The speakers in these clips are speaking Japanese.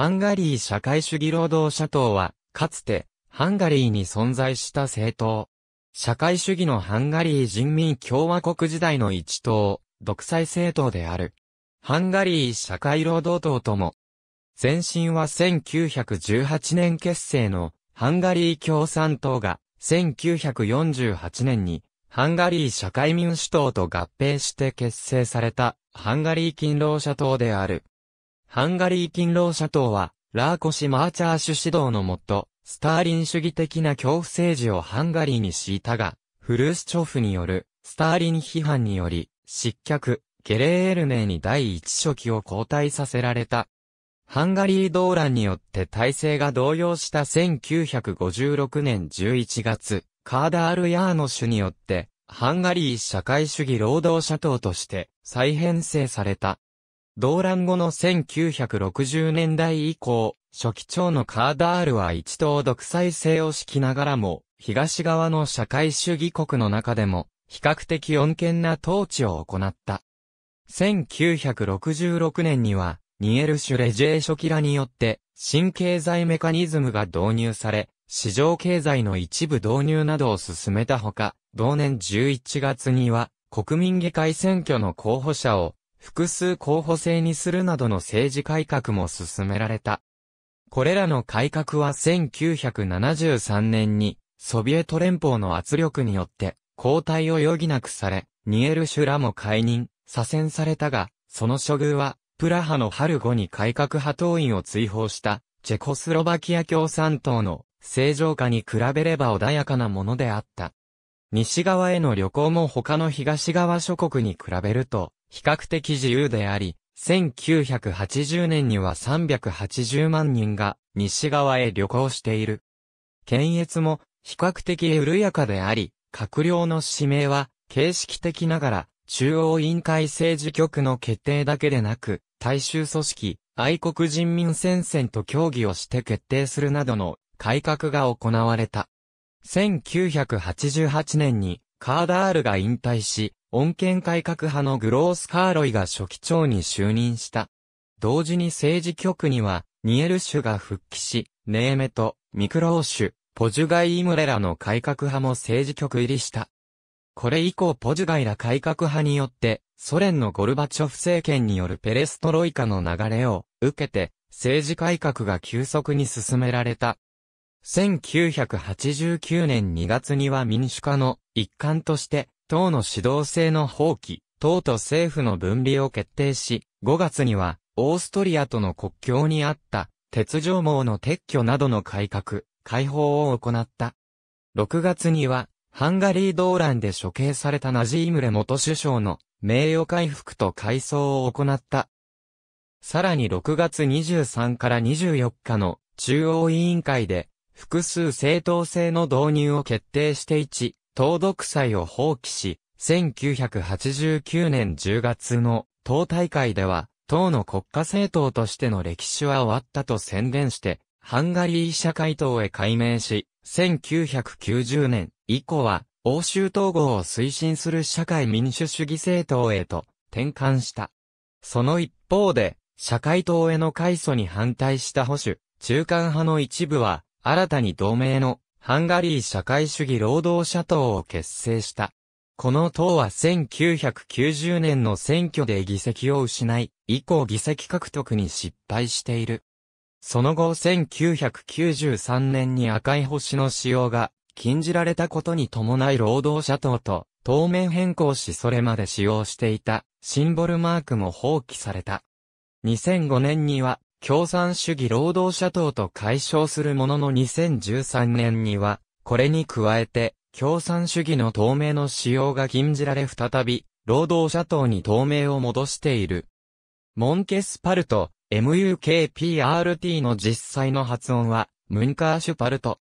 ハンガリー社会主義労働者党は、かつて、ハンガリーに存在した政党。社会主義のハンガリー人民共和国時代の一党、独裁政党である。ハンガリー社会労働党とも。前身は1918年結成のハンガリー共産党が1948年にハンガリー社会民主党と合併して結成されたハンガリー勤労者党である。ハンガリー勤労者党は、ラーコシ・マーチャー主指導のもと、スターリン主義的な恐怖政治をハンガリーに敷いたが、フルースチョフによる、スターリン批判により、失脚、ゲレーエルネーに第一書記を交代させられた。ハンガリー動乱によって体制が動揺した1956年11月、カーダール・ヤーノシによって、ハンガリー社会主義労働者党として再編成された。動乱後の1960年代以降、初期長のカーダールは一党独裁制を敷きながらも、東側の社会主義国の中でも、比較的穏健な統治を行った。1966年には、ニエル・シュレジェー初期らによって、新経済メカニズムが導入され、市場経済の一部導入などを進めたほか、同年11月には、国民議会選挙の候補者を、複数候補制にするなどの政治改革も進められた。これらの改革は1973年にソビエト連邦の圧力によって交代を余儀なくされ、ニエルシュラも解任、左遷されたが、その処遇はプラハの春後に改革派党員を追放したチェコスロバキア共産党の正常化に比べれば穏やかなものであった。西側への旅行も他の東側諸国に比べると比較的自由であり、1980年には380万人が西側へ旅行している。検閲も比較的緩やかであり、閣僚の指名は形式的ながら中央委員会政治局の決定だけでなく、大衆組織、愛国人民戦線と協議をして決定するなどの改革が行われた。1988年にカーダールが引退し、恩恵改革派のグロース・カーロイが初期長に就任した。同時に政治局には、ニエルシュが復帰し、ネーメとミクローシュ、ポジュガイ・イムレラの改革派も政治局入りした。これ以降ポジュガイら改革派によって、ソ連のゴルバチョフ政権によるペレストロイカの流れを受けて、政治改革が急速に進められた。1989年2月には民主化の一環として、党の指導性の放棄、党と政府の分離を決定し、5月には、オーストリアとの国境にあった、鉄条網の撤去などの改革、解放を行った。6月には、ハンガリー動乱で処刑されたナジームレ元首相の名誉回復と改装を行った。さらに6月23から24日の中央委員会で複数正当性の導入を決定して1、党独裁を放棄し、1989年10月の党大会では、党の国家政党としての歴史は終わったと宣言して、ハンガリー社会党へ改名し、1990年以降は、欧州統合を推進する社会民主主義政党へと転換した。その一方で、社会党への改祖に反対した保守、中間派の一部は、新たに同盟のハンガリー社会主義労働者党を結成した。この党は1990年の選挙で議席を失い、以降議席獲得に失敗している。その後1993年に赤い星の使用が禁じられたことに伴い労働者党と当面変更しそれまで使用していたシンボルマークも放棄された。2005年には共産主義労働者党と解消するものの2013年には、これに加えて、共産主義の透明の使用が禁じられ再び、労働者党に透明を戻している。モンケスパルト、MUKPRT の実際の発音は、ムンカーシュパルト。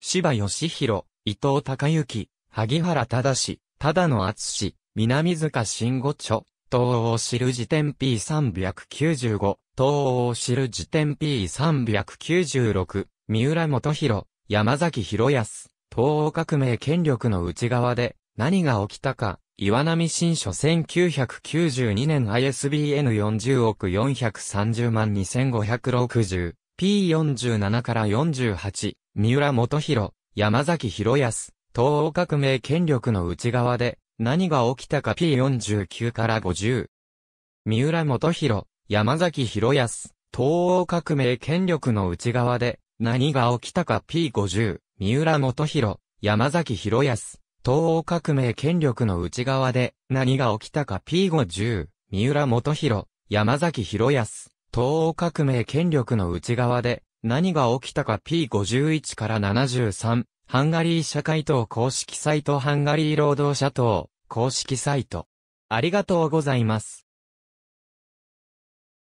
芝義弘、伊藤隆之、萩原忠、忠野厚志、南塚慎吾著。東欧知る時点 P395、東欧知る時点 P396、三浦元弘、山崎博康、東欧革命権力の内側で何が起きたか、岩波新書1992年 ISBN 40億430万 2560P47 から48三浦元弘山崎博康東欧革命権力の内側で何が起きたか P49 から50。三浦元博、山崎博康、東欧革命権力の内側で、何が起きたか P50、三浦元博、山崎博康、東欧革命権力の内側で、何が起きたか P50、三浦元博、山崎博康、東欧革命権力の内側で、何が起きたか P51 から73、ハンガリー社会党公式サイトハンガリー労働者党公式サイト。ありがとうございます。